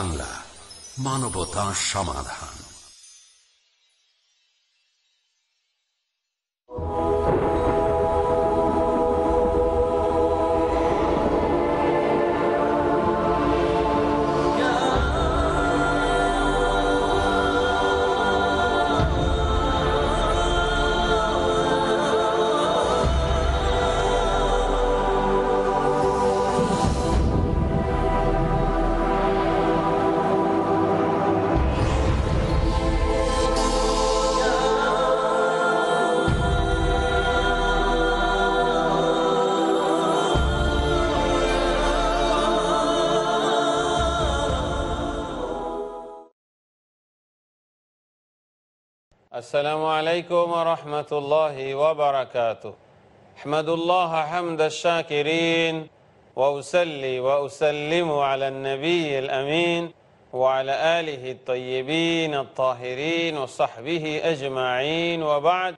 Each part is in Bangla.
বাংলা মানবতা সমাধান السلام عليكم ورحمة الله وبركاته أحمد الله حمد الشاكرين وأسلي وأسلم على النبي الأمين وعلى آله الطيبين الطاهرين وصحبه أجمعين وبعد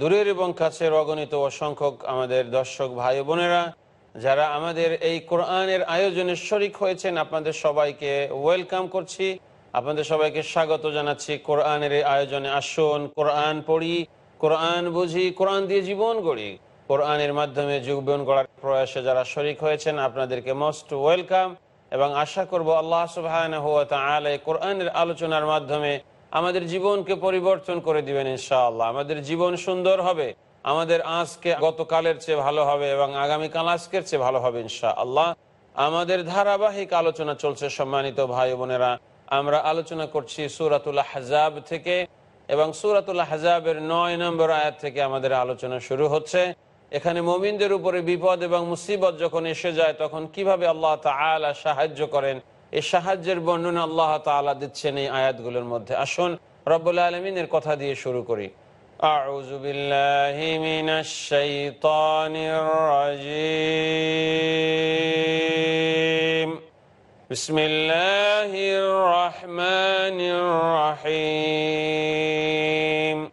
দূরের এবং কাছের অগণিত অসংখ্যক আমাদের দর্শক ভাই বোনেরা যারা আমাদের এই কোরআনের আয়োজনে শরিক হয়েছেন আপনাদের সবাইকে ওয়েলকাম করছি আপনাদের সবাইকে স্বাগত জানাচ্ছি কোরআনের আয়োজনে আসুন কোরআন পড়ি কোরআন বুঝি কোরআন দিয়ে জীবন গড়ি কোরআনের মাধ্যমে জীবন করার প্রয়াসে যারা শরিক হয়েছেন আপনাদেরকে মোস্ট ওয়েলকাম এবং আশা করব আল্লাহ সুবাহান কোরআনের আলোচনার মাধ্যমে আমাদের জীবনকে পরিবর্তন করে দিবেন ইনশাআল্লাহ আমাদের জীবন সুন্দর হবে আমাদের আজকে গতকালের চেয়ে ভালো হবে এবং আগামীকাল আজকের চেয়ে ভালো হবে ইনশাআল্লাহ আমাদের ধারাবাহিক আলোচনা চলছে সম্মানিত ভাই বোনেরা আমরা আলোচনা করছি সুরাতুল হাজাব থেকে এবং সুরাতুল হাজাবের নয় নম্বর আয়াত থেকে আমাদের আলোচনা শুরু হচ্ছে এখানে মোমিনদের উপরে বিপদ এবং মুসিবত যখন এসে যায় তখন কিভাবে আল্লাহ তালা সাহায্য করেন এই সাহায্যের বর্ণনা আল্লাহ তালা দিচ্ছেন এই আয়াতগুলোর মধ্যে আসুন রব্বুল আলমিনের কথা দিয়ে শুরু করি أعوذ بالله من الشيطان الرجيم بسم الله الرحمن الرحيم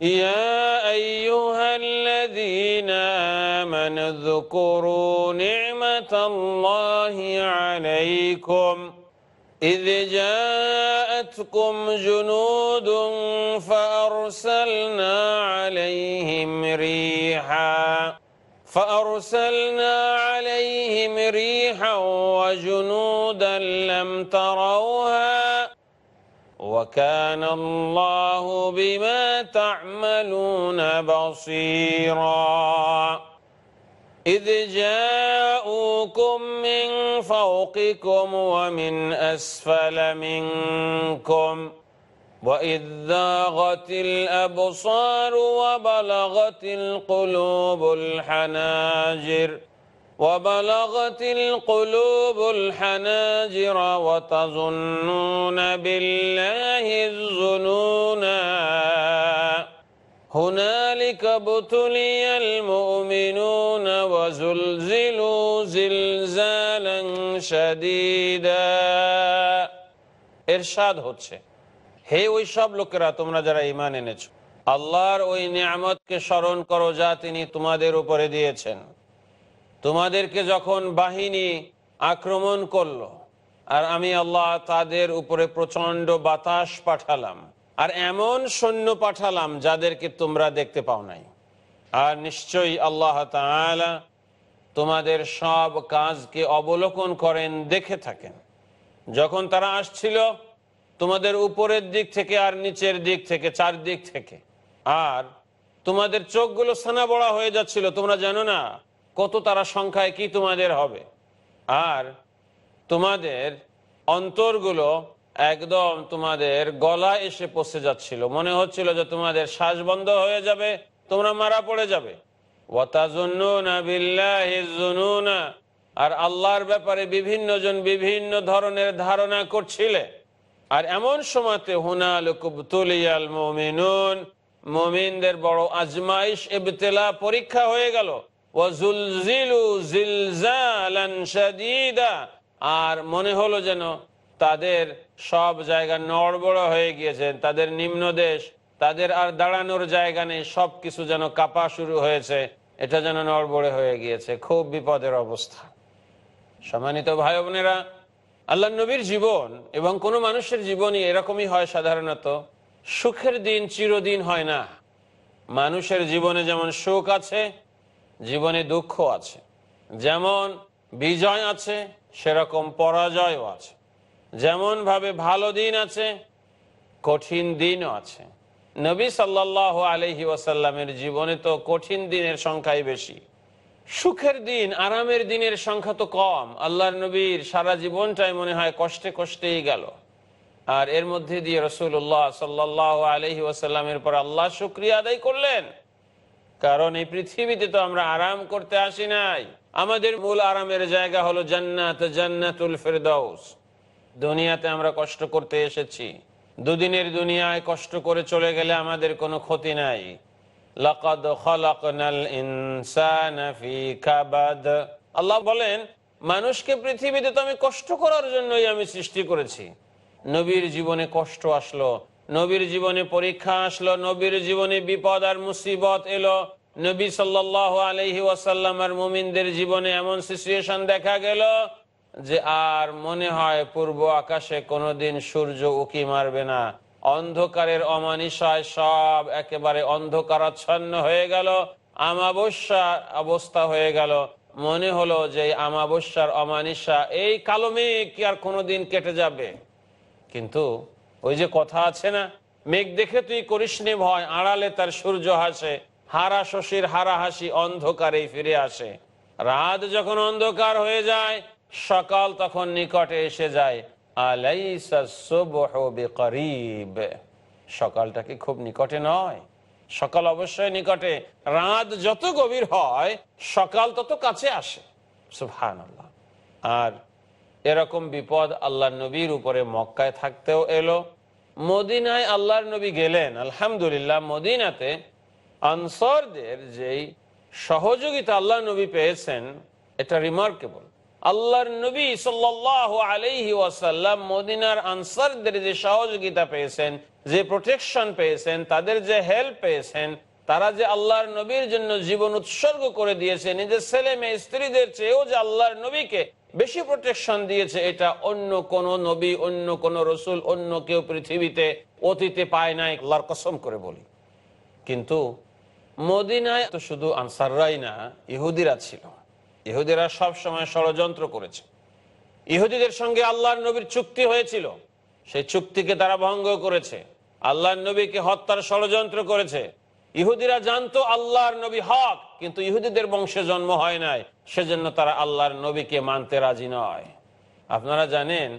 يا أيها الذين آمنوا اذكروا نعمة الله عليكم إذ جاءتكم جنود فأرسلنا عليهم ريحا فأرسلنا ريحا وجنودا لم تروها وكان الله بما تعملون بصيرا إذ جاءوكم من فوقكم ومن أسفل منكم وإذ ذاغت الأبصار وبلغت القلوب الحناجر وبلغت القلوب الحناجر وتظنون بالله الظنونا هنالك ابتلي المؤمنون وزلزلوا زلزالا شديدا ইরশাদ হচ্ছে হে ওই সব লোকেরা তোমরা যারা ঈমান এনেছো আল্লাহর ওই নিয়ামতকে স্মরণ করো যা তিনি তোমাদের উপরে দিয়েছেন তোমাদেরকে যখন বাহিনী আক্রমণ করল আর আমি আল্লাহ তাদের উপরে প্রচন্ড বাতাস পাঠালাম আর এমন সৈন্য পাঠালাম যাদেরকে তোমরা দেখতে পাও নাই আর নিশ্চয়ই আল্লাহ তোমাদের সব কাজকে অবলোকন করেন দেখে থাকেন যখন তারা আসছিল তোমাদের উপরের দিক থেকে আর নিচের দিক থেকে চারদিক থেকে আর তোমাদের চোখগুলো সানা বড়া হয়ে যাচ্ছিল তোমরা জানো না কত তারা সংখ্যায় কি তোমাদের হবে আর তোমাদের অন্তরগুলো একদম তোমাদের গলা এসে পচে যাচ্ছিল মনে হচ্ছিল যে তোমাদের শ্বাস বন্ধ হয়ে যাবে তোমরা মারা পড়ে যাবে আর আল্লাহর ব্যাপারে বিভিন্ন জন বিভিন্ন ধরনের ধারণা করছিলে আর এমন সময়তে হুনালুকুবতুলিয়াল মমিনুন মমিনদের বড় আজমাইশ এবতেলা পরীক্ষা হয়ে গেল আর মনে হলো যেন তাদের সব জায়গা নড়বড় হয়ে গিয়েছে তাদের নিম্ন দেশ তাদের আর দাঁড়ানোর জায়গা নেই সব কিছু যেন কাপা শুরু হয়েছে এটা যেন নড়বড়ে হয়ে গিয়েছে খুব বিপদের অবস্থা সম্মানিত ভাই বোনেরা আল্লাহ নবীর জীবন এবং কোনো মানুষের জীবনই এরকমই হয় সাধারণত সুখের দিন চিরদিন হয় না মানুষের জীবনে যেমন সুখ আছে জীবনে দুঃখ আছে যেমন বিজয় আছে সেরকম পরাজয়ও আছে যেমন ভাবে ভালো দিন আছে কঠিন দিনও আছে নবী সাল্লাহ আলহি ওয়াসাল্লামের জীবনে তো কঠিন দিনের সংখ্যাই বেশি সুখের দিন আরামের দিনের সংখ্যা তো কম আল্লাহর নবীর সারা জীবনটাই মনে হয় কষ্টে কষ্টেই গেল আর এর মধ্যে দিয়ে রসুল্লাহ সাল্লাহ আলহি ওয়াসাল্লামের পর আল্লাহ শুক্রিয়া আদায় করলেন কারণ এই পৃথিবীতে তো আমরা আরাম করতে আসি নাই আমাদের মূল আরামের জায়গা হলো জান্নাত জান্নাতুল ফেরদাউস দুনিয়াতে আমরা কষ্ট করতে এসেছি দুদিনের দুনিয়ায় কষ্ট করে চলে গেলে আমাদের কোনো ক্ষতি নাই ইনসানা আল্লাহ বলেন মানুষকে পৃথিবীতে তো আমি কষ্ট করার জন্যই আমি সৃষ্টি করেছি নবীর জীবনে কষ্ট আসলো নবীর জীবনে পরীক্ষা আসলো নবীর জীবনে বিপদ আর মুসিবত এলো নবী সাল আলহি ওয়াসাল্লাম আর মুমিনদের জীবনে এমন সিচুয়েশন দেখা গেল যে আর মনে হয় পূর্ব আকাশে কোনোদিন সূর্য উকি মারবে না অন্ধকারের অমানিসায় সব একেবারে অন্ধকারাচ্ছন্ন হয়ে গেল আমাবস্যা অবস্থা হয়ে গেল মনে হলো যে আমাবস্যার অমানিসা এই কালমে কি আর কোনোদিন কেটে যাবে কিন্তু ওই যে কথা আছে না মেঘ দেখে তুই করিস ভয় আড়ালে তার সূর্য হাসে হারা শশীর হারা হাসি অন্ধকারেই ফিরে আসে রাত যখন অন্ধকার হয়ে যায় সকাল তখন নিকটে এসে যায় সকালটা কি খুব নিকটে নয় সকাল অবশ্যই নিকটে রাত যত গভীর হয় সকাল তত কাছে আসে সুফহান আর এরকম বিপদ আল্লাহ নবীর উপরে মক্কায় থাকতেও এলো মদিনায় আল্লাহর নবী গেলেন আলহামদুলিল্লাহ মদিনাতে আনসরদের যেই সহযোগিতা আল্লাহ নবী পেয়েছেন এটা রিমার্কেবল আল্লাহর নবী সাল্লাহ আলাইহি ওয়াসাল্লাম মদিনার আনসারদের যে সহযোগিতা পেয়েছেন যে প্রোটেকশন পেয়েছেন তাদের যে হেল্প পেয়েছেন তারা যে আল্লাহর নবীর জন্য জীবন উৎসর্গ করে দিয়েছে নিজের ছেলে মেয়ে স্ত্রীদের চেয়েও যে আল্লাহর নবীকে বেশি প্রোটেকশন দিয়েছে এটা অন্য কোন নবী অন্য কোন রসুল অন্য কেউ পৃথিবীতে অতীতে পায় নাই আল্লাহর কসম করে বলি কিন্তু মদিনায় তো শুধু আনসাররাই না ইহুদিরা ছিল ইহুদিরা সব সময় ষড়যন্ত্র করেছে ইহুদিদের সঙ্গে আল্লাহর নবীর চুক্তি হয়েছিল সেই চুক্তিকে তারা ভঙ্গ করেছে আল্লাহর নবীকে হত্যার ষড়যন্ত্র করেছে ইহুদিরা জানতো আল্লাহর নবী হক কিন্তু ইহুদিদের বংশে জন্ম হয় নাই সেজন্য তারা আল্লাহর নবীকে মানতে রাজি নয় আপনারা জানেন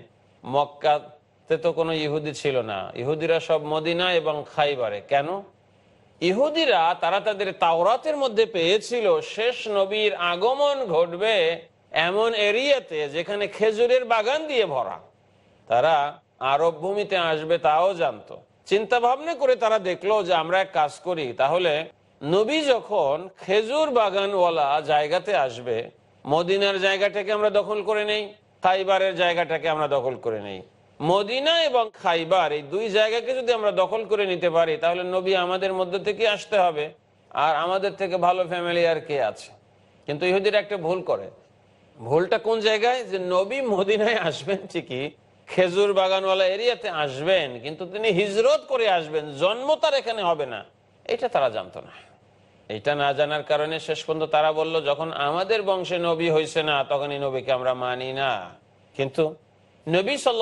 মক্কাতে তো কোনো ইহুদি ছিল না ইহুদিরা সব মদিনা এবং খাইবারে কেন ইহুদিরা তারা তাদের তাওরাতের মধ্যে পেয়েছিল শেষ নবীর আগমন ঘটবে এমন এরিয়াতে যেখানে খেজুরের বাগান দিয়ে ভরা তারা আরব ভূমিতে আসবে তাও জানতো চিন্তা ভাবনা করে তারা দেখলো যে আমরা এক কাজ করি তাহলে নবী যখন খেজুর বাগানওয়ালা জায়গাতে আসবে মদিনার জায়গাটাকে আমরা দখল করে নেই খাইবারের জায়গাটাকে আমরা দখল করে নেই মদিনা এবং খাইবার এই দুই জায়গাকে যদি আমরা দখল করে নিতে পারি তাহলে নবী আমাদের মধ্যে থেকে আসতে হবে আর আমাদের থেকে ভালো ফ্যামিলি আর কে আছে কিন্তু ইহুদির একটা ভুল করে ভুলটা কোন জায়গায় যে নবী মদিনায় আসবেন ঠিকই খেজুর বাগানওয়ালা এরিয়াতে আসবেন কিন্তু তিনি হিজরত করে আসবেন জন্ম তার এখানে হবে না এটা তারা জানতো না এটা না জানার কারণে শেষ পর্যন্ত তারা বলল যখন আমাদের বংশে নবী হয়েছে না তখন এই নবীকে আমরা মানি না কিন্তু নবী সাল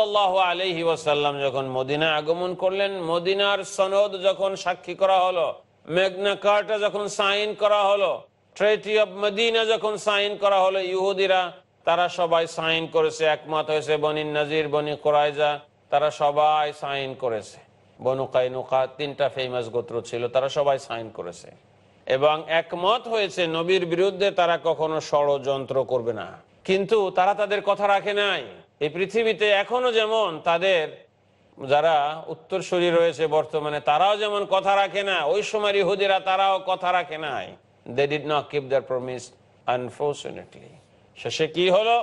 আলহি ওসাল্লাম যখন মদিনা আগমন করলেন মদিনার সনদ যখন সাক্ষী করা হলো মেঘনা কার্টা যখন সাইন করা হলো ট্রেটি অব মদিনা যখন সাইন করা হলো ইহুদিরা তারা সবাই সাইন করেছে একমত হয়েছে বনি নাজির বনি কোরাইজা তারা সবাই সাইন করেছে বনুকাই কাইনুকা তিনটা ফেমাস গোত্র ছিল তারা সবাই সাইন করেছে এবং একমত হয়েছে নবীর বিরুদ্ধে তারা কখনো ষড়যন্ত্র করবে না কিন্তু তারা তাদের কথা রাখে নাই এই পৃথিবীতে এখনো যেমন তাদের যারা শরীর রয়েছে বর্তমানে তারাও যেমন কথা রাখে না ওই সময় ইহুদিরা তারাও কথা রাখে নাই they did not keep their promise unfortunately শেষে কি হলো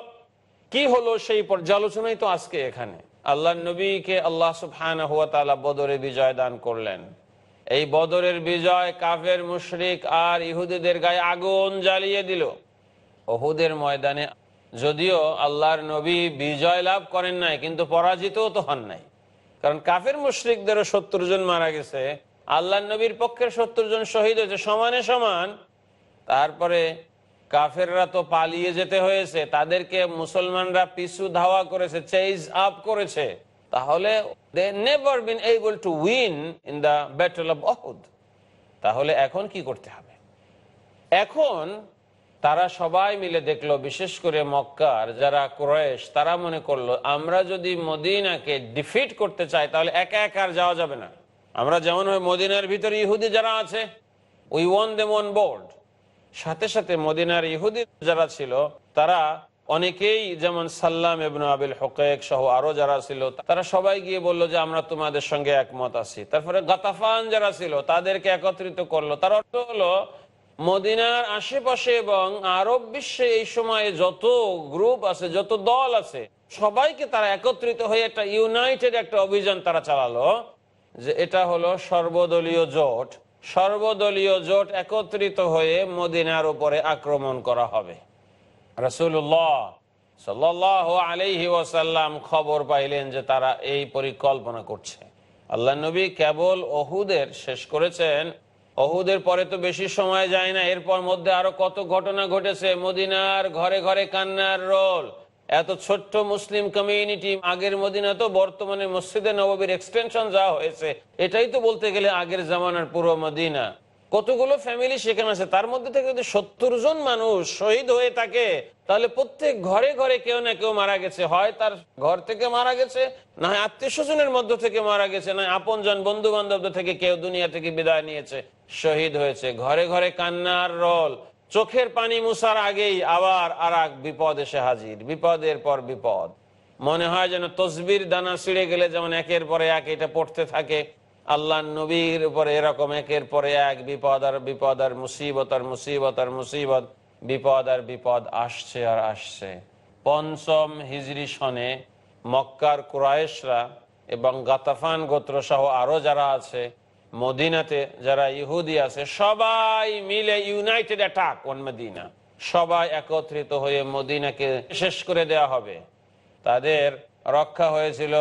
কি হলো সেই পর্যালোচনাই তো আজকে এখানে আল্লাহ নবীকে আল্লাহ সুফান বদরে বিজয় দান করলেন এই বদরের বিজয় কাফের মুশরিক আর ইহুদিদের গায়ে আগুন জ্বালিয়ে দিল অহুদের ময়দানে যদিও আল্লাহর নবী বিজয় লাভ করেন নাই কিন্তু পরাজিতও তো হন নাই কারণ কাফের মুশরিকদেরও সত্তর জন মারা গেছে আল্লাহ নবীর পক্ষের সত্তর জন শহীদ হয়েছে সমানে সমান তারপরে কাফেররা তো পালিয়ে যেতে হয়েছে তাদেরকে মুসলমানরা পিছু ধাওয়া করেছে চেইজ আপ করেছে তাহলে they never been able to win in the battle of Uhud তাহলে এখন কি করতে হবে এখন তারা সবাই মিলে দেখলো বিশেষ করে মক্কার যারা ক্রয়েশ তারা মনে করলো আমরা যদি মদিনাকে ডিফিট করতে চাই তাহলে একা একা আর যাওয়া যাবে না আমরা যেমন হয় মদিনার ভিতরে ইহুদি যারা আছে we won them on board সাথে সাথে মদিনার ইহুদি যারা ছিল তারা অনেকেই যেমন সাল্লাম এবন আবিল হকেক সহ আরো যারা ছিল তারা সবাই গিয়ে বলল যে আমরা তোমাদের সঙ্গে একমত আছি তারপরে গাতাফান যারা ছিল তাদেরকে একত্রিত করলো তার অর্থ হলো মদিনার আশেপাশে এবং আরব বিশ্বে এই সময়ে যত গ্রুপ আছে যত দল আছে সবাইকে তারা একত্রিত হয়ে একটা ইউনাইটেড একটা অভিযান তারা চালালো যে এটা হলো সর্বদলীয় জোট সর্বদলীয় জোট একত্রিত হয়ে মদিনার উপরে আক্রমণ করা হবে রসুল্লাহ সাল্লাহ আলহি ওয়াসাল্লাম খবর পাইলেন যে তারা এই পরিকল্পনা করছে আল্লাহ নবী কেবল অহুদের শেষ করেছেন অহুদের পরে তো বেশি সময় যায় না এরপর মধ্যে আরো কত ঘটনা ঘটেছে মদিনার ঘরে ঘরে কান্নার রোল এত ছোট্ট মুসলিম কমিউনিটি আগের মদিনা তো বর্তমানে মসজিদে নবাবীর এক্সটেনশন যা হয়েছে এটাই তো বলতে গেলে আগের জামানার পূর্ব মদিনা কতগুলো ফ্যামিলি সেখানে আছে তার মধ্যে থেকে যদি সত্তর জন মানুষ শহীদ হয়ে থাকে তাহলে প্রত্যেক ঘরে ঘরে কেউ না কেউ মারা গেছে হয় তার ঘর থেকে মারা গেছে না হয় আত্মীয় স্বজনের মধ্য থেকে মারা গেছে না আপন জন বন্ধু বান্ধবদের থেকে কেউ দুনিয়া থেকে বিদায় নিয়েছে শহীদ হয়েছে ঘরে ঘরে কান্নার রল চোখের পানি মুসার আগেই আবার আর এক বিপদ এসে হাজির বিপদের পর বিপদ মনে হয় যেন তসবির দানা ছিঁড়ে গেলে যেমন একের পরে এক এটা পড়তে থাকে আল্লাহ নবীর উপরে এরকম একের পরে এক বিপদ আর বিপদ আর মুসিবত আর মুসিবত আর মুসিবত বিপদ আর বিপদ আসছে আর আসছে পঞ্চম হিজরি সনে মক্কার কুরায়েশরা এবং গাতাফান গোত্র সহ আরো যারা আছে মদিনাতে যারা ইহুদি আছে সবাই মিলে ইউনাইটেড অ্যাটাক অন মদিনা সবাই একত্রিত হয়ে মদিনাকে শেষ করে দেয়া হবে তাদের রক্ষা হয়েছিল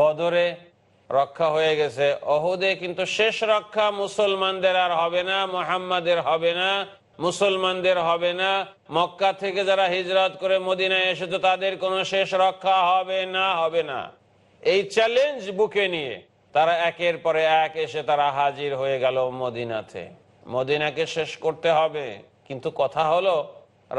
বদরে রক্ষা হয়ে গেছে অহুদে কিন্তু শেষ রক্ষা মুসলমানদের আর হবে না মোহাম্মদের হবে না মুসলমানদের হবে না মক্কা থেকে যারা হিজরত করে মদিনায় এসেছে তাদের কোনো শেষ রক্ষা হবে না হবে না এই চ্যালেঞ্জ বুকে নিয়ে তারা একের পরে এক এসে তারা হাজির হয়ে গেল মদিনাতে মদিনাকে শেষ করতে হবে কিন্তু কথা হলো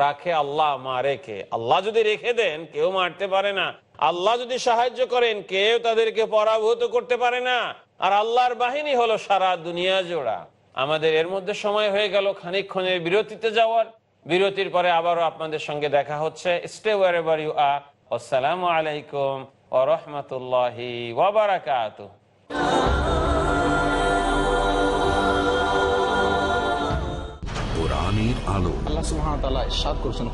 রাখে আল্লাহ মা রেখে আল্লাহ যদি রেখে দেন কেউ মারতে পারে না আল্লাহ যদি সাহায্য করেন কেউ তাদেরকে পরাভূত করতে পারে না আর আল্লাহর বাহিনী হলো সারা দুনিয়া জোড়া আমাদের এর মধ্যে সময় হয়ে গেল খানিক্ষণের বিরতিতে যাওয়ার বিরতির পরে আবারও আপনাদের সঙ্গে দেখা হচ্ছে স্টে ওয়ার ইউ আসসালামু আলাইকুম ও রহমতুল্লাহি ওবরাকাত আল্লাহ সুহান তালা সাদ করছেন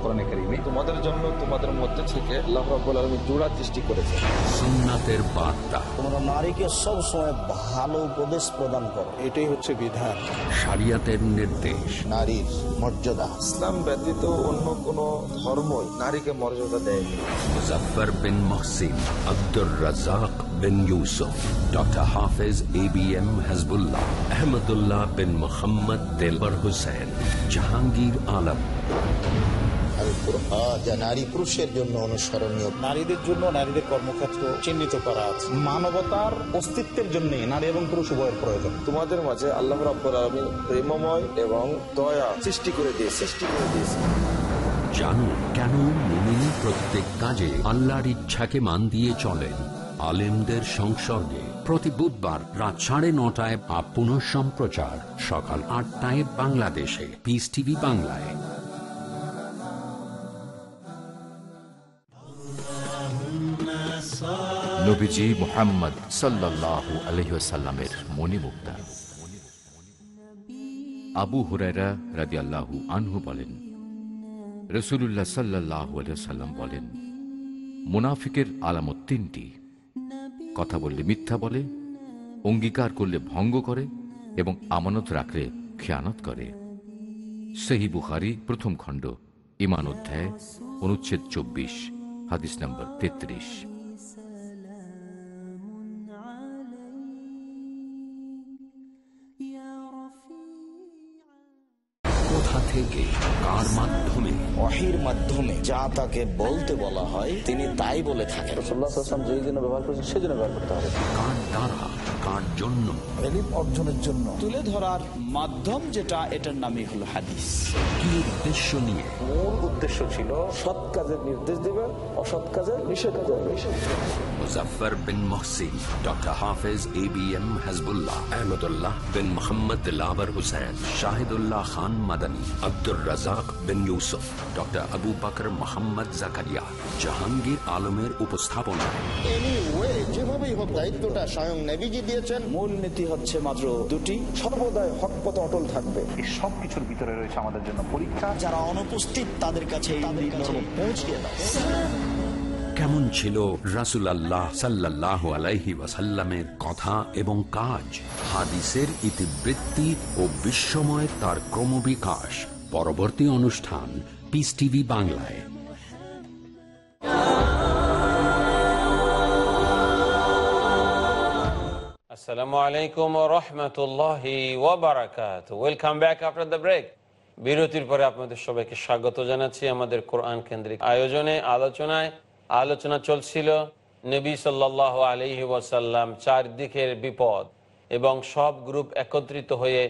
তোমাদের জন্য তোমাদের মধ্যে থেকে আল্লাহ রাবুল আলমী জোড়া করেছে সুন্নাতের বার্তা তোমরা নারীকে সব ভালো উপদেশ প্রদান করো এটাই হচ্ছে বিধান শরিয়াতের নির্দেশ নারীর মর্যাদা ইসলাম ব্যতীত অন্য কোন ধর্ম নারীকে মর্যাদা দেয়নি মুজফার বিন Mohsin Abdur Razzak bin Yusuf, Dr. Hafiz ABM Hezbollah, Ahmadullah bin Muhammad Dilbar Hussain, Jahangir Alam. নারী পুরুষের জন্য নারীদের জন্য নারীদের চিহ্নিত করা মানবতার অস্তিত্বের নারী এবং পুরুষ প্রয়োজন তোমাদের মাঝে প্রেমময় এবং দয়া সৃষ্টি করে সৃষ্টি করে জানুন কেন প্রত্যেক কাজে আল্লাহর ইচ্ছাকে মান দিয়ে চলেন আলেমদের সংসর্গে প্রতি বুধবার রাত সাড়ে নটায় বা পুনঃ সম্প্রচার সকাল আটটায় বাংলাদেশে পিস টিভি বাংলায় নবীজি মোহাম্মদ সাল্লাহ আবু আনহু বলেন বলেন মুনাফিকের আলামত তিনটি কথা বললে মিথ্যা বলে অঙ্গীকার করলে ভঙ্গ করে এবং আমানত রাখলে খেয়ানত করে সেহী বুখারি প্রথম খণ্ড ইমান অধ্যায় অনুচ্ছেদ চব্বিশ হাদিস নম্বর তেত্রিশ থেকে কার মাধ্যমে অহির মাধ্যমে যা তাকে বলতে বলা হয় তিনি তাই বলে থাকেন রসুল্লাহ যেই জন্য ব্যবহার করছেন সেই জন্য ব্যবহার করতে হবে কার দ্বারা কার জন্য অর্জনের জন্য তুলে ধরার মাধ্যম যেটা এটার নামই হলো হাদিস কি উদ্দেশ্য নিয়ে মূল উদ্দেশ্য ছিল সৎ কাজের নির্দেশ দেবে অসৎ কাজের নিষেধ করবে বিন Mohsin doctor Hafez A B M Shahidullah Khan Madani Abdur doctor Abu Bakar Mohammad Jahangir আলমের উপস্থাপনা যেভাবেই দিয়েছেন মূল নীতি হচ্ছে মাত্র দুটি অটল থাকবে এই ভিতরে রয়েছে আমাদের জন্য পরীক্ষা যারা অনুপস্থিত তাদের কাছে পৌঁছিয়ে কেমন ছিল রাসুল আল্লাহ সাল্লাহ আলাইহি ওয়াসাল্লামের কথা এবং কাজ হাদিসের ইতিবৃত্তি ও বিশ্বময় তার ক্রমবিকাশ পরবর্তী অনুষ্ঠান পিস টিভি বাংলায় আসসালামু আলাইকুম রহমতুল্লাহি ওবরাকাত welcome back after the break বিরতির পরে আপনাদের সবাইকে স্বাগত জানাচ্ছি আমাদের কোরআন কেন্দ্রিক আয়োজনে আলোচনায় আলোচনা চলছিল নবী সাল্লাহ আলহি ওয়াসাল্লাম চারদিকের বিপদ এবং সব গ্রুপ একত্রিত হয়ে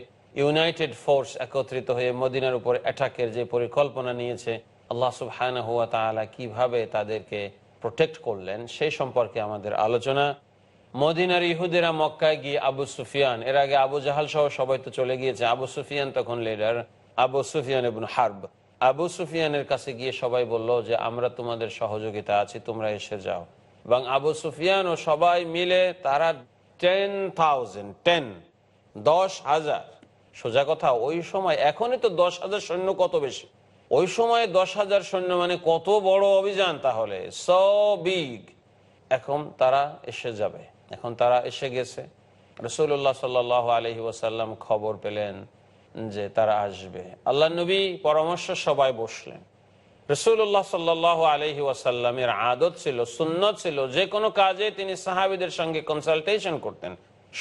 ইউনাইটেড ফোর্স একত্রিত হয়ে মদিনার উপর অ্যাটাকের যে পরিকল্পনা নিয়েছে আল্লাহ সুবহান হুয়া তালা কিভাবে তাদেরকে প্রোটেক্ট করলেন সেই সম্পর্কে আমাদের আলোচনা মদিনার ইহুদেরা মক্কায় গিয়ে আবু সুফিয়ান এর আগে আবু জাহাল সহ সবাই তো চলে গিয়েছে আবু সুফিয়ান তখন লিডার আবু সুফিয়ান এবং হার্ব আবু সুফিয়ানের কাছে গিয়ে সবাই বলল যে আমরা তোমাদের সহযোগিতা আছি তোমরা এসে যাও এবং আবু সুফিয়ান ও সবাই মিলে তারা টেন থাউজেন্ড টেন দশ হাজার সোজা কথা ওই সময় এখনই তো দশ হাজার সৈন্য কত বেশি ওই সময় দশ হাজার সৈন্য মানে কত বড় অভিযান তাহলে স বিগ এখন তারা এসে যাবে এখন তারা এসে গেছে রসুল্লাহ সাল আলহি ওসাল্লাম খবর পেলেন যে তারা আসবে আল্লাহ নবী পরামর্শ সবাই বসলেন রসুল্লাহ সাল্লাহ আলহি ওয়াসাল্লামের আদত ছিল শূন্য ছিল যে কোনো কাজে তিনি সাহাবিদের সঙ্গে কনসালটেশন করতেন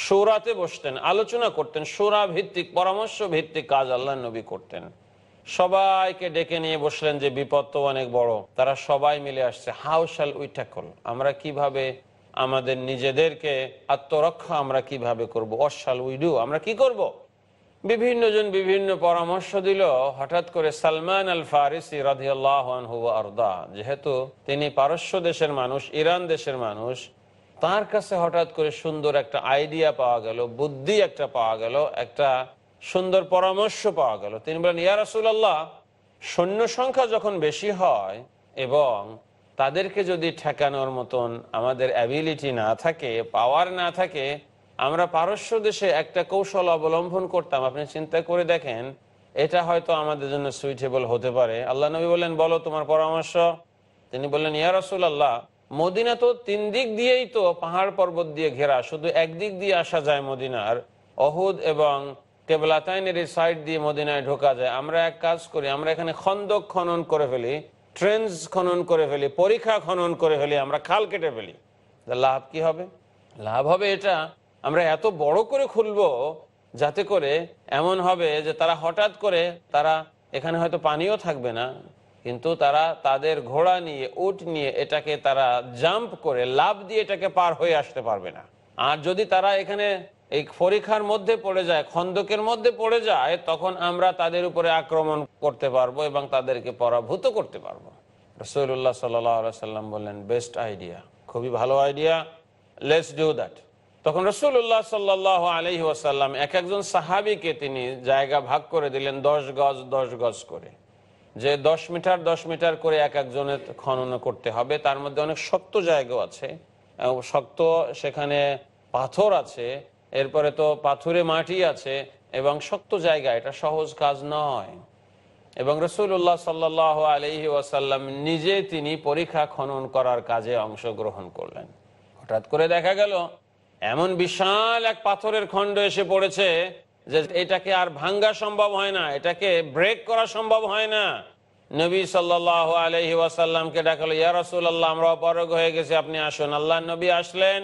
সুরাতে বসতেন আলোচনা করতেন সুরা ভিত্তিক পরামর্শ ভিত্তিক কাজ আল্লাহ নবী করতেন সবাইকে ডেকে নিয়ে বসলেন যে বিপদ তো অনেক বড় তারা সবাই মিলে আসছে হাউ শ্যাল উইটাকল আমরা কিভাবে আমাদের নিজেদেরকে আত্মরক্ষা আমরা কিভাবে করব অশাল উইডু আমরা কি করব। বিভিন্ন জন বিভিন্ন পরামর্শ দিল হঠাৎ করে সালমান আল ফারিসি রাধিয়াল্লাহদা যেহেতু তিনি পারস্য দেশের মানুষ ইরান দেশের মানুষ তার কাছে হঠাৎ করে সুন্দর একটা আইডিয়া পাওয়া গেল বুদ্ধি একটা পাওয়া গেল একটা সুন্দর পরামর্শ পাওয়া গেল তিনি বলেন ইয়ারসুল্লাহ সৈন্য সংখ্যা যখন বেশি হয় এবং তাদেরকে যদি ঠেকানোর মতন আমাদের অ্যাবিলিটি না থাকে পাওয়ার না থাকে আমরা পারস্য দেশে একটা কৌশল অবলম্বন করতাম আপনি চিন্তা করে দেখেন এটা হয়তো আমাদের জন্য সুইটেবল হতে পারে আল্লাহ নবী বললেন বলো তোমার পরামর্শ তিনি বললেন ইয়া রসুল আল্লাহ মদিনা তো তিন দিক দিয়েই তো পাহাড় পর্বত দিয়ে ঘেরা শুধু একদিক দিয়ে আসা যায় মদিনার অহুদ এবং কেবলাতাইনের সাইড দিয়ে মদিনায় ঢোকা যায় আমরা এক কাজ করি আমরা এখানে খন্দক খনন করে ফেলি ট্রেন্স খনন করে ফেলি পরীক্ষা খনন করে ফেলি আমরা খাল কেটে ফেলি লাভ কি হবে লাভ হবে এটা আমরা এত বড় করে খুলব যাতে করে এমন হবে যে তারা হঠাৎ করে তারা এখানে হয়তো পানিও থাকবে না কিন্তু তারা তাদের ঘোড়া নিয়ে উট নিয়ে এটাকে তারা জাম্প করে লাভ দিয়ে এটাকে পার হয়ে আসতে পারবে না আর যদি তারা এখানে এই ফরিখার মধ্যে পড়ে যায় খন্দকের মধ্যে পড়ে যায় তখন আমরা তাদের উপরে আক্রমণ করতে পারবো এবং তাদেরকে পরাভূত করতে পারবো রসুল্লাহ সাল্লাম বললেন বেস্ট আইডিয়া খুবই ভালো আইডিয়া লেটস ডু দ্যাট তখন রসুল্লাহ সাল্লাহ আলহি ওয়াসাল্লাম এক একজন সাহাবিকে তিনি জায়গা ভাগ করে দিলেন দশ গজ দশ গজ করে যে দশ মিটার দশ মিটার করে এক একজনের খনন করতে হবে তার মধ্যে অনেক শক্ত জায়গা আছে শক্ত সেখানে পাথর আছে এরপরে তো পাথুরে মাটি আছে এবং শক্ত জায়গা এটা সহজ কাজ নয় এবং রসুল্লাহ সাল্লাহ আলহি ওয়াসাল্লাম নিজে তিনি পরীক্ষা খনন করার কাজে অংশগ্রহণ করলেন হঠাৎ করে দেখা গেল এমন বিশাল এক পাথরের খণ্ড এসে পড়েছে যে এটাকে আর ভাঙ্গা সম্ভব হয় না এটাকে ব্রেক করা সম্ভব হয় না নবী সাল্লাহ আলহি ওয়াসাল্লামকে ডাকালো ইয়া রসুল্লাহ আমরা অপারগ হয়ে গেছি আপনি আসুন আল্লাহ নবী আসলেন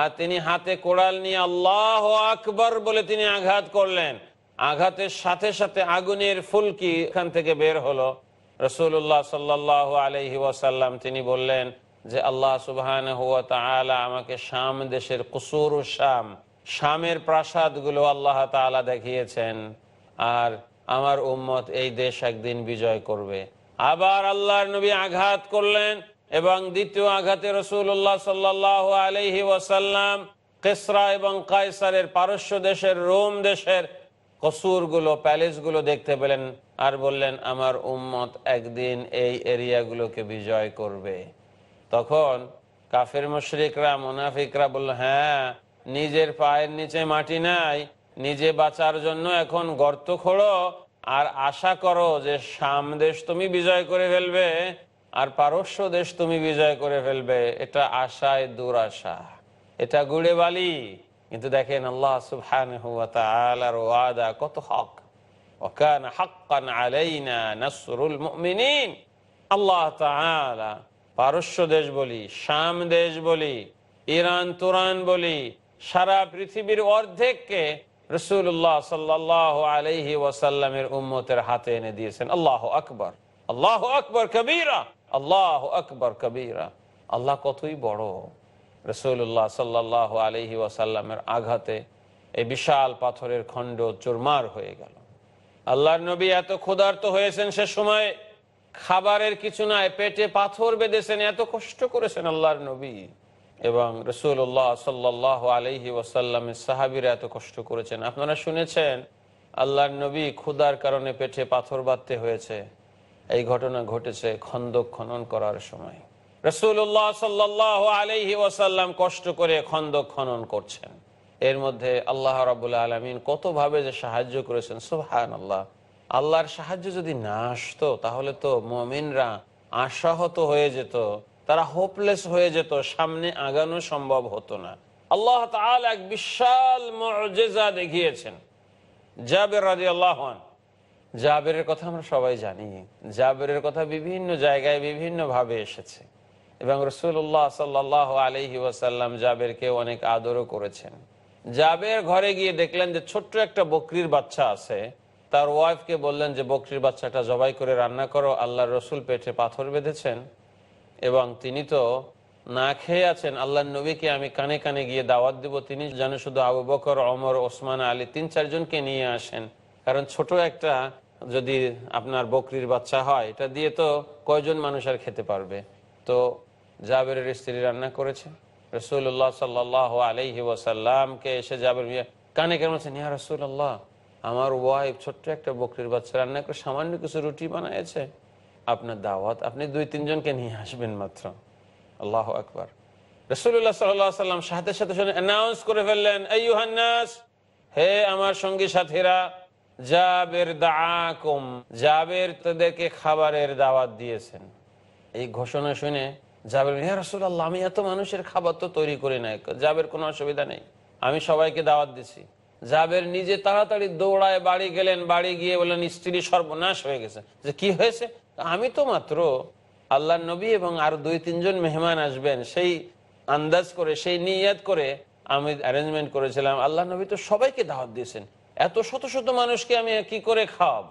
আর তিনি হাতে কোড়াল নিয়ে আল্লাহ আকবর বলে তিনি আঘাত করলেন আঘাতের সাথে সাথে আগুনের ফুলকি এখান থেকে বের হলো রসুল্লাহ সাল্লাহ আলহি ওয়াসাল্লাম তিনি বললেন যে আল্লাহ সুবাহান হুয়া তালা আমাকে শাম দেশের কুসুর শাম শামের প্রাসাদগুলো আল্লাহ তালা দেখিয়েছেন আর আমার উম্মত এই দেশ একদিন বিজয় করবে আবার আল্লাহর নবী আঘাত করলেন এবং দ্বিতীয় আঘাতে রসুল্লাহ সাল্লাহ আলহি ওয়াসাল্লাম কেসরা এবং কায়সারের পারস্য দেশের রোম দেশের কসুরগুলো প্যালেসগুলো দেখতে পেলেন আর বললেন আমার উম্মত একদিন এই এরিয়াগুলোকে বিজয় করবে তখন কাফের মুশরিকরা মুনাফিকরা বলল হ্যাঁ নিজের পায়ের নিচে মাটি নাই নিজে বাঁচার জন্য এখন গর্ত খোড়ো আর আশা করো যে সামদেশ তুমি বিজয় করে ফেলবে আর পারস্য দেশ তুমি বিজয় করে ফেলবে এটা আশায় দুরাশা এটা গুড়ে বালি কিন্তু দেখেন আল্লাহ সুবহান ওয়াদা কত হক ইরান বলি সারা পৃথিবীর ওয়াসাল্লামের উম্মতের হাতে এনে দিয়েছেন আল্লাহ আকবর আল্লাহ আকবর কবিরা আল্লাহ আকবর কবিরা আল্লাহ কতই বড় রসুল্লাহ সাল্লাহ আলহি ওয়াসাল্লামের আঘাতে এই বিশাল পাথরের খণ্ড চুরমার হয়ে গেল আল্লাহর নবী এত ক্ষুধার্ত হয়েছেন সে সময় খাবারের কিছু নাই পেটে পাথর বেঁধেছেন এত কষ্ট করেছেন আল্লাহর নবী এবং রসুল্লাহ সাল্লাহ আলহি ওয়াসাল্লামের সাহাবিরা এত কষ্ট করেছেন আপনারা শুনেছেন আল্লাহর নবী ক্ষুধার কারণে পেটে পাথর বাঁধতে হয়েছে এই ঘটনা ঘটেছে খন্দক খনন করার সময় রসুল্লাহ সাল্লাহ আলহি কষ্ট করে খন্দক খনন করছেন এর মধ্যে আল্লাহ রাবুল আলমিন কতভাবে যে সাহায্য করেছেন সুহান আল্লাহ আল্লাহর সাহায্য যদি না আসতো তাহলে তো মমিনরা আশাহত হয়ে যেত তারা হোপলেস হয়ে যেত সামনে আগানো সম্ভব হতো না আল্লাহ এক বিশাল মর্যাদা দেখিয়েছেন জাবের রাজি আল্লাহন জাবেরের কথা আমরা সবাই জানি জাবেরের কথা বিভিন্ন জায়গায় বিভিন্নভাবে এসেছে এবং রসুল্লাহ সাল্লাহ আলহি ওয়াসাল্লাম জাবেরকে অনেক আদরও করেছেন জাবের ঘরে গিয়ে দেখলেন যে ছোট্ট একটা বকরির বাচ্চা আছে তার ওয়াইফকে বললেন যে বকরির বাচ্চাটা জবাই করে রান্না করো আল্লাহ রসুল পেটে পাথর বেঁধেছেন এবং তিনি তো না খেয়ে আছেন আল্লাহ নবীকে আমি কানে কানে গিয়ে দাওয়াত দিব তিনি যেন শুধু আবু বকর অমর ওসমান আলী তিন চারজনকে নিয়ে আসেন কারণ ছোট একটা যদি আপনার বকরির বাচ্চা হয় এটা দিয়ে তো কয়জন মানুষ আর খেতে পারবে তো জাবেরের স্ত্রী রান্না করেছে রসুল্লাহ সাল্লাহ আলহি ওয়াসাল্লামকে এসে জাবের মিয়া কানে কেন আছে ইয়া রসুল্লাহ আমার ওয়াইফ ছোট্ট একটা বকরির বাচ্চা রান্না করে সামান্য কিছু রুটি বানিয়েছে আপনার দাওয়াত আপনি দুই তিনজনকে নিয়ে আসবেন মাত্র আল্লাহ আকবার রসুল্লাহ সাল্লাম সাথে সাথে অ্যানাউন্স করে ফেললেন হে আমার সঙ্গী সাথীরা জাবের দাকুম জাবের তাদেরকে খাবারের দাওয়াত দিয়েছেন এই ঘোষণা শুনে জাবের হ্যাঁ রসুল্লাহ আমি এত মানুষের খাবার তো তৈরি করি নাই জাবের কোনো অসুবিধা নেই আমি সবাইকে দাওয়াত দিছি জাবের নিজে তাড়াতাড়ি দৌড়ায় বাড়ি গেলেন বাড়ি গিয়ে বললেন স্ত্রী সর্বনাশ হয়ে গেছে যে কি হয়েছে আমি তো মাত্র আল্লাহ নবী এবং আর দুই তিনজন মেহমান আসবেন সেই আন্দাজ করে সেই নিয়াত করে আমি অ্যারেঞ্জমেন্ট করেছিলাম আল্লাহ নবী তো সবাইকে দাওয়াত দিয়েছেন এত শত শত মানুষকে আমি কি করে খাওয়াব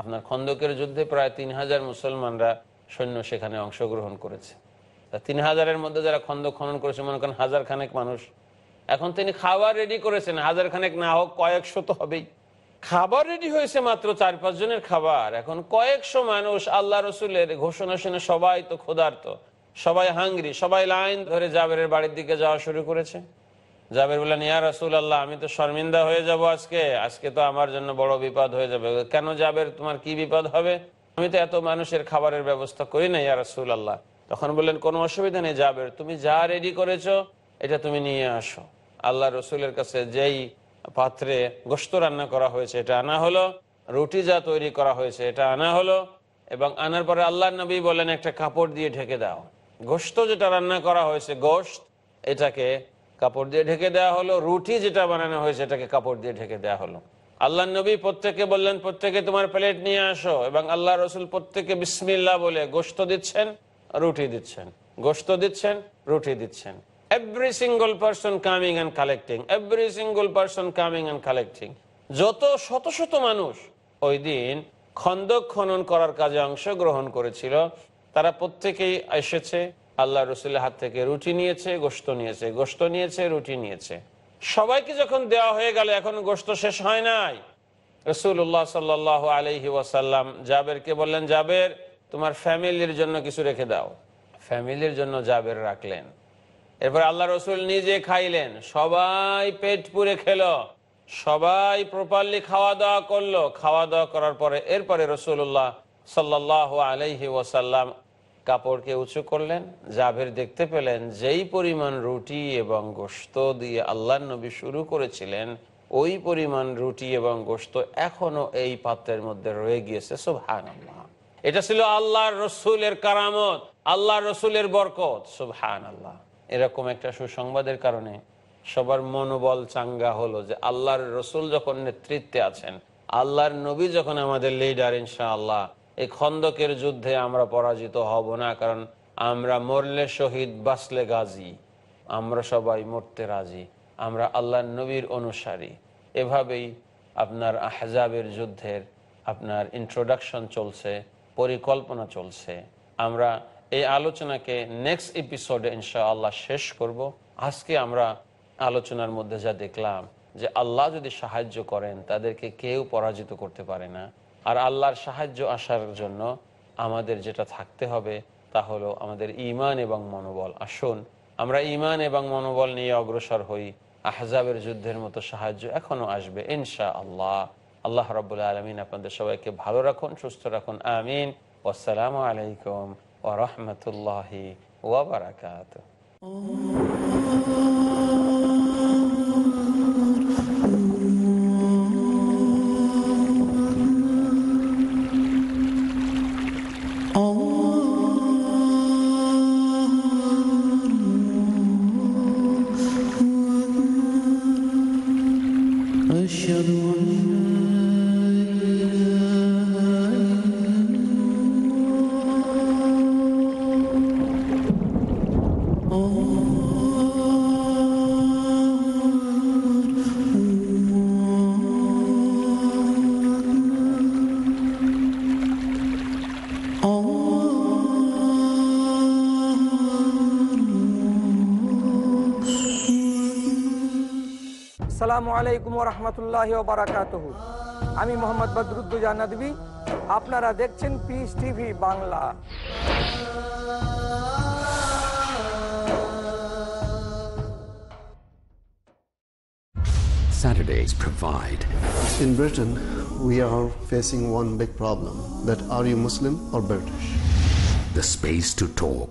আপনার খন্দকের যুদ্ধে প্রায় তিন হাজার মুসলমানরা সৈন্য সেখানে অংশগ্রহণ করেছে তা তিন হাজারের মধ্যে যারা খন্দক খনন করেছে মনে করেন হাজার খানেক মানুষ এখন তিনি খাবার রেডি করেছেন হাজার খানেক না হোক কয়েকশো তো হবেই খাবার রেডি হয়েছে মাত্র চার পাঁচ জনের খাবার এখন কয়েকশো মানুষ আল্লাহ রসুলের ঘোষণা শুনে সবাই তো ক্ষুধার্ত সবাই হাঙ্গরি সবাই লাইন ধরে জাবেরের বাড়ির দিকে যাওয়া শুরু করেছে জাবির বললেন ইয়া রাসুল আল্লাহ আমি তো শর্মিন্দা হয়ে যাব আজকে আজকে তো আমার জন্য বড় বিপদ হয়ে যাবে কেন যাবের তোমার কি বিপদ হবে আমি তো এত মানুষের খাবারের ব্যবস্থা করি না ইয়া রাসুল আল্লাহ তখন বললেন কোনো অসুবিধা নেই যাবের তুমি যা রেডি করেছো এটা তুমি নিয়ে আসো আল্লাহ রসুলের কাছে যেই পাত্রে গোস্ত রান্না করা হয়েছে এটা আনা হলো রুটি যা তৈরি করা হয়েছে এটা আনা হলো এবং আনার পরে আল্লাহ নবী বলেন একটা কাপড় দিয়ে ঢেকে দাও গোস্ত যেটা রান্না করা হয়েছে গোস্ত এটাকে কাপড় দিয়ে ঢেকে দেওয়া হলো রুটি যেটা বানানো হয়েছে সেটাকে কাপড় দিয়ে ঢেকে দেওয়া হলো আল্লাহ নবী প্রত্যেকে বললেন প্রত্যেকে তোমার প্লেট নিয়ে আসো এবং আল্লাহ রসুল প্রত্যেকে বিসমিল্লা বলে গোস্ত দিচ্ছেন রুটি দিচ্ছেন গোস্ত দিচ্ছেন রুটি দিচ্ছেন every single person coming and collecting every single person coming and collecting যত শত শত মানুষ ওই দিন খন্দক খনন করার কাজে অংশগ্রহণ করেছিল তারা প্রত্যেকেই এসেছে আল্লাহ রসুলের হাত থেকে রুটি নিয়েছে গোস্ত নিয়েছে গোস্ত নিয়েছে রুটি নিয়েছে সবাইকে যখন দেওয়া হয়ে গেল এখন গোস্ত শেষ হয় নাই রসুল্লাহ সাল্লাহ আলহি ওয়াসাল্লাম জাবেরকে বললেন জাবের তোমার ফ্যামিলির জন্য কিছু রেখে দাও ফ্যামিলির জন্য জাবের রাখলেন এরপর আল্লাহ রসুল নিজে খাইলেন সবাই পেট পুরে খেল সবাই প্রপারলি খাওয়া দাওয়া করলো খাওয়া দাওয়া করার পরে এরপরে রসুল্লাহ সাল্লাহ আলহি ওসাল্লাম কাপড়কে উঁচু করলেন জাভের দেখতে পেলেন যেই পরিমাণ রুটি এবং গোস্ত দিয়ে আল্লাহ নবী শুরু করেছিলেন ওই পরিমাণ রুটি এবং গোস্ত এখনো এই পাত্রের মধ্যে রয়ে গিয়েছে সুভান এটা ছিল আল্লাহ রসুলের কারামত আল্লাহ রসুলের বরকত সুভান আল্লাহ এরকম একটা সুসংবাদের কারণে সবার মনোবল চাঙ্গা হলো যে আল্লাহর রসুল যখন নেতৃত্বে আছেন আল্লাহর নবী যখন আমাদের লিডার ইনশা আল্লাহ এই খন্দকের যুদ্ধে আমরা পরাজিত হব না কারণ আমরা মরলে শহীদ বাসলে গাজী আমরা সবাই মরতে রাজি আমরা আল্লাহ নবীর অনুসারী এভাবেই আপনার হেজাবের যুদ্ধের আপনার ইন্ট্রোডাকশন চলছে পরিকল্পনা চলছে আমরা এই আলোচনাকে নেক্সট এপিসোডে ইনশা আল্লাহ শেষ করব আজকে আমরা আলোচনার মধ্যে যা দেখলাম যে আল্লাহ যদি সাহায্য করেন তাদেরকে কেউ পরাজিত করতে পারে না আর আল্লাহর সাহায্য আসার জন্য আমাদের যেটা থাকতে হবে তা হলো আমাদের ইমান এবং মনোবল আসুন আমরা ইমান এবং মনোবল নিয়ে অগ্রসর হই আহজাবের যুদ্ধের মতো সাহায্য এখনো আসবে ইনশা আল্লাহ আল্লাহ রবুল্লা আলমিন আপনাদের সবাইকে ভালো রাখুন সুস্থ রাখুন আমিন আসসালামু আলাইকুম ও রহমতুল্লাহ ওবরাকাত Oh আসসালামু আলাইকুম রহমতুল্লাহ বারাকাত আমি মোহাম্মদ বদরুদ্দুজা নদী আপনারা দেখছেন Peace TV Bangla Saturdays provide. In Britain, we are facing one big problem that are you Muslim or British? The space to talk